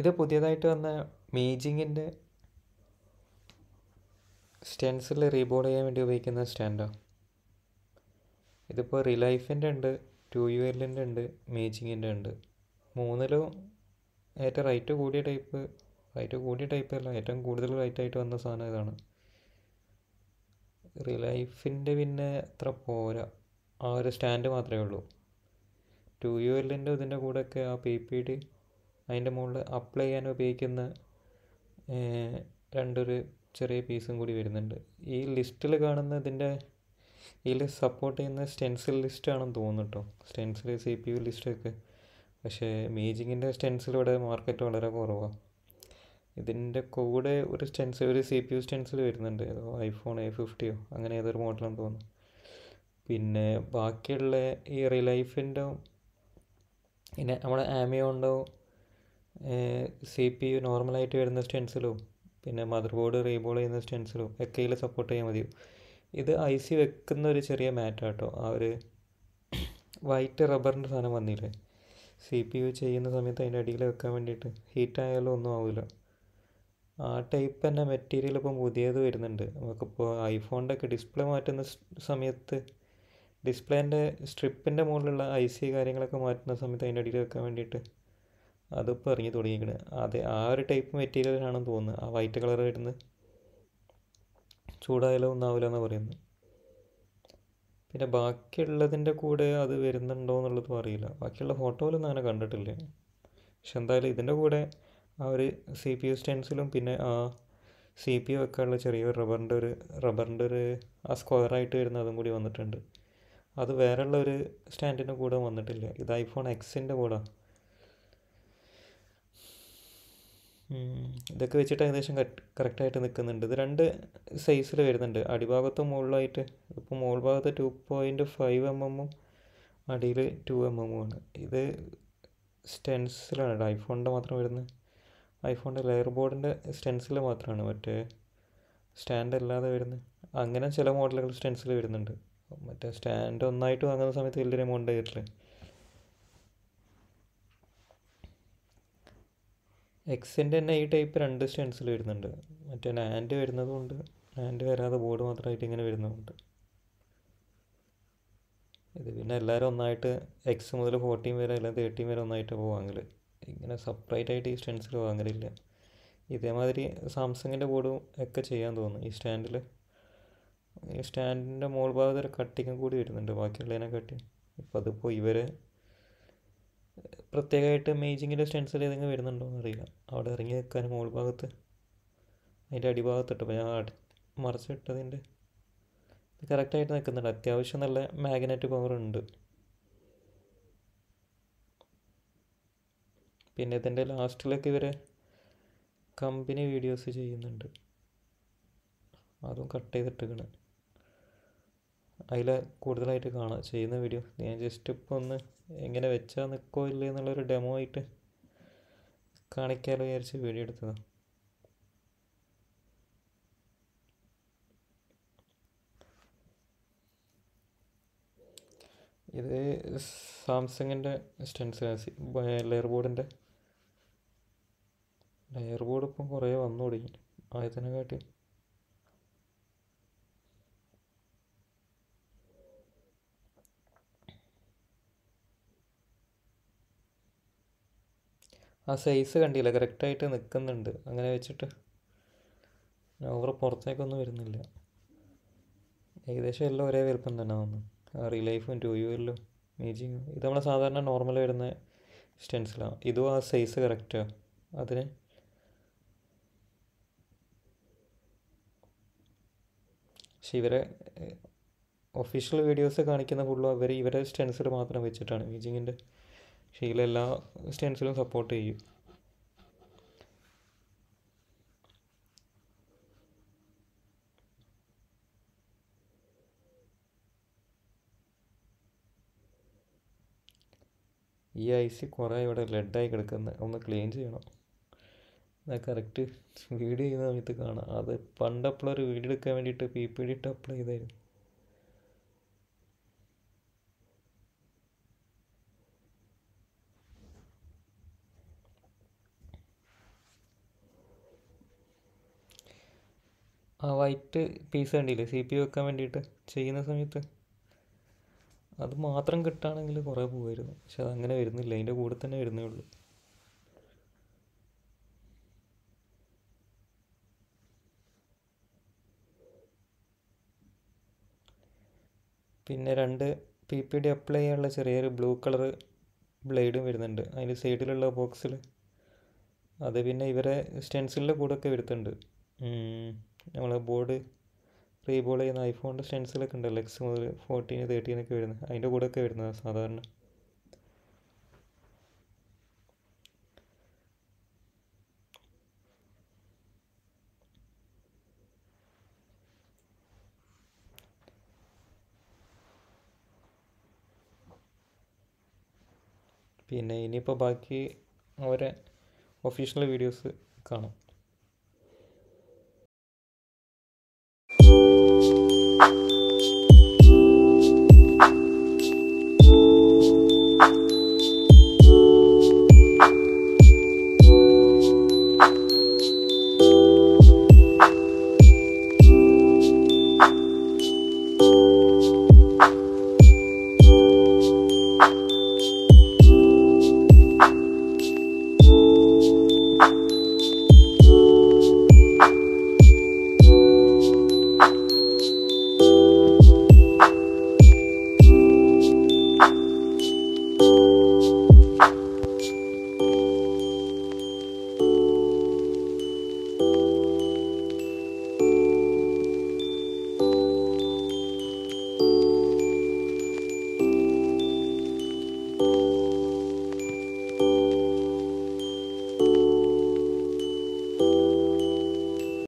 ഇത് പുതിയതായിട്ട് വന്ന മേജിങ്ങിൻ്റെ സ്റ്റെൻസിൽ റീബോർഡ് ചെയ്യാൻ വേണ്ടി ഉപയോഗിക്കുന്ന സ്റ്റാൻഡോ ഇതിപ്പോൾ റിലൈഫിൻ്റെ ഉണ്ട് ടു യു എല്ലിൻ്റെ ഉണ്ട് മേജിങ്ങിൻ്റെ ഉണ്ട് മൂന്നിലും ഏറ്റവും റൈറ്റ് കൂടിയ ടൈപ്പ് റൈറ്റ് കൂടിയ ടൈപ്പ് അല്ല ഏറ്റവും കൂടുതൽ ആയിട്ട് വന്ന സാധനം ഇതാണ് റിലൈഫിൻ്റെ പിന്നെ അത്ര പോരാ ആ ഒരു സ്റ്റാൻഡ് മാത്രമേ ഉള്ളൂ ടു യു എല്ലിൻ്റെ ഇതിൻ്റെ കൂടെയൊക്കെ ആ പി പി ഡി അതിൻ്റെ മുകളിൽ അപ്ലൈ ചെയ്യാൻ ഉപയോഗിക്കുന്ന രണ്ടൊരു ചെറിയ പീസും കൂടി വരുന്നുണ്ട് ഈ ലിസ്റ്റിൽ കാണുന്ന ഇതിൻ്റെ ഇതിൽ സപ്പോർട്ട് ചെയ്യുന്ന സ്റ്റെൻസിൽ ലിസ്റ്റാണെന്ന് തോന്നുന്നു കേട്ടോ സ്റ്റെൻസിൽ സി പി യു ലിസ്റ്റൊക്കെ പക്ഷേ മേജിങ്ങിൻ്റെ സ്റ്റെൻസിൽ ഇവിടെ മാർക്കറ്റ് വളരെ കുറവാണ് ഇതിൻ്റെ കൂടെ ഒരു സ്റ്റെൻസിൽ ഒരു സി പി യു സ്റ്റെൻസിൽ വരുന്നുണ്ട് ഏതോ ഐഫോൺ എ ഫിഫ്റ്റിയോ അങ്ങനെ ഏതൊരു മോഡലാണെന്ന് തോന്നുന്നു പിന്നെ ബാക്കിയുള്ള ഈ റിലൈഫിൻ്റെ പിന്നെ നമ്മുടെ ആമിയോണ്ടോ സി പി യു നോർമലായിട്ട് വരുന്ന സ്റ്റെൻസിലും പിന്നെ മദർ ബോർഡ് റീബോൾ ചെയ്യുന്ന സ്റ്റെൻസിലും ഒക്കെയിൽ സപ്പോർട്ട് ചെയ്യാൻ മതി ഇത് ഐ സി വെക്കുന്ന ഒരു ചെറിയ മാറ്റാണ് കേട്ടോ ആ ഒരു വൈറ്റ് റബ്ബറിൻ്റെ സാധനം വന്നില്ലേ സി പി യു ചെയ്യുന്ന സമയത്ത് അതിൻ്റെ അടിയിൽ വെക്കാൻ വേണ്ടിയിട്ട് ഹീറ്റ് ആയാലും ഒന്നും ആവില്ല ആ ടൈപ്പ് തന്നെ മെറ്റീരിയൽ ഇപ്പം പുതിയത് വരുന്നുണ്ട് നമുക്കിപ്പോൾ ഐഫോണിൻ്റെ ഒക്കെ ഡിസ്പ്ലേ മാറ്റുന്ന സമയത്ത് ഡിസ്പ്ലേൻ്റെ സ്ട്രിപ്പിൻ്റെ മുകളിലുള്ള ഐ സി കാര്യങ്ങളൊക്കെ മാറ്റുന്ന സമയത്ത് അതിൻ്റെ അടിയിൽ വെക്കാൻ വേണ്ടിയിട്ട് അതിപ്പോൾ ഇറങ്ങി തുടങ്ങിയിരിക്കണ് അത് ആ ഒരു ടൈപ്പ് മെറ്റീരിയലാണെന്ന് തോന്നുന്നു ആ വൈറ്റ് കളർ വരുന്നത് ചൂടായാലോ ഒന്നാവില്ല എന്നാണ് പറയുന്നത് പിന്നെ ബാക്കിയുള്ളതിൻ്റെ കൂടെ അത് വരുന്നുണ്ടോ എന്നുള്ളതും അറിയില്ല ബാക്കിയുള്ള ഫോട്ടോയിലൊന്നും അങ്ങനെ കണ്ടിട്ടില്ല പക്ഷെ എന്തായാലും ഇതിൻ്റെ കൂടെ ആ ഒരു സി പി യു സ്റ്റെൻസിലും പിന്നെ ആ സി പി യു വെക്കാനുള്ള ചെറിയൊരു റബ്ബറിൻ്റെ ഒരു റബ്ബറിൻ്റെ ഒരു ആ സ്ക്വയറായിട്ട് വരുന്ന അതും കൂടി വന്നിട്ടുണ്ട് അത് വേറെയുള്ള ഒരു സ്റ്റാൻഡിൻ്റെ കൂടെ വന്നിട്ടില്ല ഇത് ഐഫോൺ എക്സിൻ്റെ കൂടെ ഇതൊക്കെ വെച്ചിട്ട് ഏകദേശം കറക്റ്റായിട്ട് നിൽക്കുന്നുണ്ട് ഇത് രണ്ട് സൈസിൽ വരുന്നുണ്ട് അടിഭാഗത്തും മുകളിലായിട്ട് ഇപ്പോൾ മുകൾ ഭാഗത്ത് ടു പോയിൻറ്റ് ഫൈവ് എം എമ്മും അടിയിൽ ടു എം എമ്മും ആണ് ഇത് സ്റ്റെൻസിലാണ് ഐഫോണിൻ്റെ മാത്രം വരുന്നത് ഐഫോണിൻ്റെ ലെയർ ബോർഡിൻ്റെ സ്റ്റെൻസിൽ മാത്രമാണ് മറ്റേ സ്റ്റാൻഡ് അല്ലാതെ വരുന്നത് അങ്ങനെ ചില മോഡലുകൾ സ്റ്റെൻസിൽ വരുന്നുണ്ട് മറ്റേ സ്റ്റാൻഡ് ഒന്നായിട്ട് വാങ്ങുന്ന സമയത്ത് വലിയൊരു എമൗണ്ട് കയറില്ലേ എക്സിൻ്റെ തന്നെ ഈ ടൈപ്പ് രണ്ട് സ്റ്റെൻസിൽ വരുന്നുണ്ട് മറ്റേ നാൻഡ് വരുന്നതുകൊണ്ട് നാൻഡ് വരാതെ ബോർഡ് മാത്രമായിട്ട് ഇങ്ങനെ വരുന്നതുകൊണ്ട് ഇത് പിന്നെ എല്ലാവരും ഒന്നായിട്ട് എക്സ് മുതൽ ഫോർട്ടീൻ വരെ അല്ലെങ്കിൽ തേർട്ടീൻ വരെ ഒന്നായിട്ട് വാങ്ങൽ ഇങ്ങനെ സെപ്പറേറ്റ് ആയിട്ട് ഈ സ്റ്റെൻസിൽ വാങ്ങലില്ല ഇതേമാതിരി സാംസങ്ങിൻ്റെ ബോർഡും ഒക്കെ ചെയ്യാൻ തോന്നുന്നു ഈ സ്റ്റാൻഡിൽ ഈ സ്റ്റാൻഡിൻ്റെ മുകൾ ഭാഗത്ത് ഒരു കട്ടിങ്ങും കൂടി വരുന്നുണ്ട് ബാക്കിയുള്ളതിനെ കട്ടി ഇപ്പോൾ അതിപ്പോൾ ഇവരെ പ്രത്യേകമായിട്ട് മേജിങ്ങിൻ്റെ സ്റ്റെൻസിൽ ഏതെങ്കിലും വരുന്നുണ്ടോ എന്നറിയില്ല അവിടെ ഇറങ്ങി നിൽക്കാൻ മുകൾ ഭാഗത്ത് അതിൻ്റെ അപ്പോൾ ഞാൻ അടി മറിച്ചിട്ടതിൻ്റെ ഇത് കറക്റ്റായിട്ട് നിൽക്കുന്നുണ്ട് അത്യാവശ്യം നല്ല മാഗ്നറ്റ് പവർ ഉണ്ട് പിന്നെ ഇതിൻ്റെ ലാസ്റ്റിലൊക്കെ ഇവരെ കമ്പനി വീഡിയോസ് ചെയ്യുന്നുണ്ട് അതും കട്ട് ചെയ്തിട്ടിരിക്കണം അതിൽ കൂടുതലായിട്ട് കാണാം ചെയ്യുന്ന വീഡിയോ ഞാൻ ജസ്റ്റ് ഇപ്പോൾ ഒന്ന് എങ്ങനെ വെച്ചാൽ നിൽക്കുമോ ഇല്ലയോ എന്നുള്ളൊരു ഡെമോ ആയിട്ട് കാണിക്കാമല്ലോ വിചാരിച്ച് വീഡിയോ എടുത്തത് ഇത് സാംസങ്ങിൻ്റെ സ്റ്റെൻസ് ലെയർ ബോർഡിൻ്റെ ലെയർ ബോർഡ് ഇപ്പം കുറേ വന്നു തുടങ്ങി ആയതിനെക്കാട്ടി ആ സൈസ് കണ്ടില്ല കറക്റ്റായിട്ട് നിൽക്കുന്നുണ്ട് അങ്ങനെ വെച്ചിട്ട് ഓവർ പുറത്തേക്കൊന്നും വരുന്നില്ല ഏകദേശം എല്ലാം ഒരേ വലുപ്പം തന്നെ വന്നു റീ ലൈഫും ടു എല്ലോ മേജിങ്ങും ഇത് നമ്മളെ സാധാരണ നോർമൽ വരുന്ന സ്റ്റെൻസിലാണ് ഇതും ആ സൈസ് കറക്റ്റാണ് അതിന് പക്ഷെ ഇവരെ ഒഫീഷ്യൽ വീഡിയോസ് കാണിക്കുന്ന ഫുള്ളും അവർ ഇവരെ സ്റ്റെൻസിൽ മാത്രം വെച്ചിട്ടാണ് മീജിങ്ങിൻ്റെ ഷീല എല്ലാ സ്റ്റെൻസിലും സപ്പോർട്ട് ചെയ്യും ഈ ഐസ് കുറേ ഇവിടെ ലെഡായി കിടക്കുന്നത് ഒന്ന് ക്ലീൻ ചെയ്യണം ഞാൻ കറക്റ്റ് വീഡിയോ ചെയ്യുന്ന സമയത്ത് കാണാം അത് പണ്ടപ്പോൾ ഒരു വീഡിയോ എടുക്കാൻ വേണ്ടിയിട്ട് പി പി ഡി ഇട്ട് അപ്ലൈ ചെയ്തായിരുന്നു ആ വൈറ്റ് പീസ് കണ്ടില്ലേ സി പി വെക്കാൻ വേണ്ടിയിട്ട് ചെയ്യുന്ന സമയത്ത് അത് മാത്രം കിട്ടുകയാണെങ്കിൽ കുറേ പോകുമായിരുന്നു പക്ഷെ അതങ്ങനെ വരുന്നില്ല അതിൻ്റെ കൂടെ തന്നെ വരുന്നേ ഉള്ളൂ പിന്നെ രണ്ട് പി പി ഡി അപ്ലൈ ചെയ്യാനുള്ള ചെറിയൊരു ബ്ലൂ കളർ ബ്ലേഡും വരുന്നുണ്ട് അതിൻ്റെ സൈഡിലുള്ള ബോക്സിൽ അത് പിന്നെ ഇവരെ സ്റ്റെൻസിലിൻ്റെ കൂടെയൊക്കെ വരുത്തുന്നുണ്ട് നമ്മൾ ബോർഡ് റീബോൾ ചെയ്യുന്ന ഐഫോണിൻ്റെ സ്റ്റെൻസിലൊക്കെ ഉണ്ടല്ലോ എക്സ് മുതൽ ഫോർട്ടീൻ തേർട്ടീനൊക്കെ വരുന്നത് അതിൻ്റെ ഒക്കെ വരുന്നത് സാധാരണ പിന്നെ ഇനിയിപ്പോൾ ബാക്കി അവരെ ഒഫീഷ്യൽ വീഡിയോസ് കാണാം